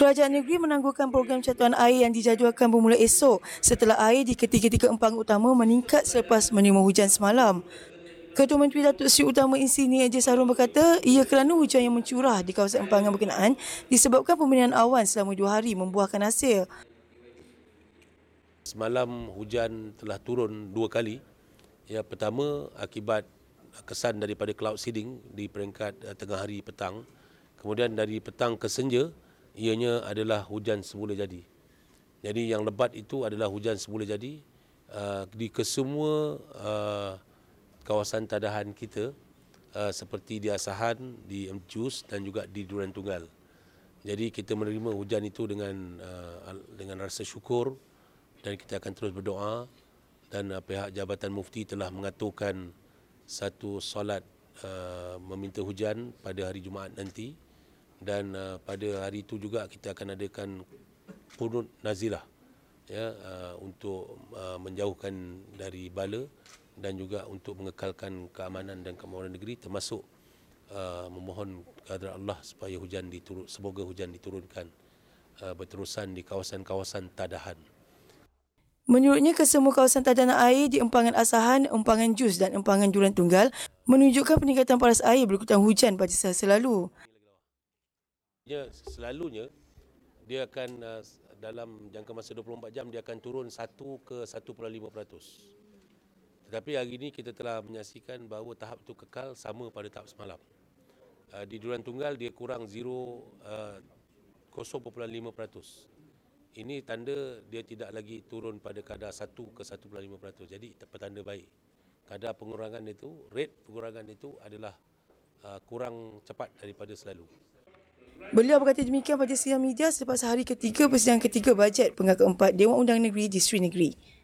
Kerajaan negeri menangguhkan program catuan air yang dijadualkan bermula esok setelah air di ketiga-tiga empang utama meningkat selepas menerima hujan semalam. Ketua Menteri Datuk Seri Utama Insinyur Haji Sarun berkata ia kerana hujan yang mencurah di kawasan empangan berkenaan disebabkan pembinaan awan selama dua hari membuahkan hasil. Semalam hujan telah turun dua kali. Ya, pertama akibat kesan daripada cloud seeding di peringkat eh, tengah hari petang. Kemudian dari petang ke senja, ianya adalah hujan semula jadi. Jadi yang lebat itu adalah hujan semula jadi uh, di kesemua uh, kawasan tadahan kita uh, seperti di Asahan, di Emcus dan juga di Duran Tunggal. Jadi kita menerima hujan itu dengan uh, dengan rasa syukur dan kita akan terus berdoa dan uh, pihak Jabatan Mufti telah mengaturkan satu solat uh, meminta hujan pada hari Jumaat nanti dan uh, pada hari itu juga kita akan adakan punut nazilah ya uh, untuk uh, menjauhkan dari bala dan juga untuk mengekalkan keamanan dan kemoralan negeri termasuk uh, memohon kepada Allah supaya hujan diturun semoga hujan diturunkan uh, berterusan di kawasan-kawasan tadahan Menurutnya, kesemua kawasan tadana air di empangan Asahan, empangan Jus dan empangan Julan Tunggal menunjukkan peningkatan paras air berikutan hujan pada selasa selalu. Maksudnya selalunya dia akan uh, dalam jangka masa 24 jam dia akan turun 1 ke 1.5%. Tetapi hari ini kita telah menyaksikan bahawa tahap itu kekal sama pada tahap semalam. Uh, di duran tunggal dia kurang 0.5%. Uh, ini tanda dia tidak lagi turun pada kadar 1 ke 1.5%. Jadi petanda baik. Kadar pengurangan itu, rate pengurangan itu adalah kurang cepat daripada selalu. Beliau berkata demikian pada siang media selepas hari ketiga persidangan ketiga bajet pengakuan keempat Dewan Undang Negeri di Sri Negeri.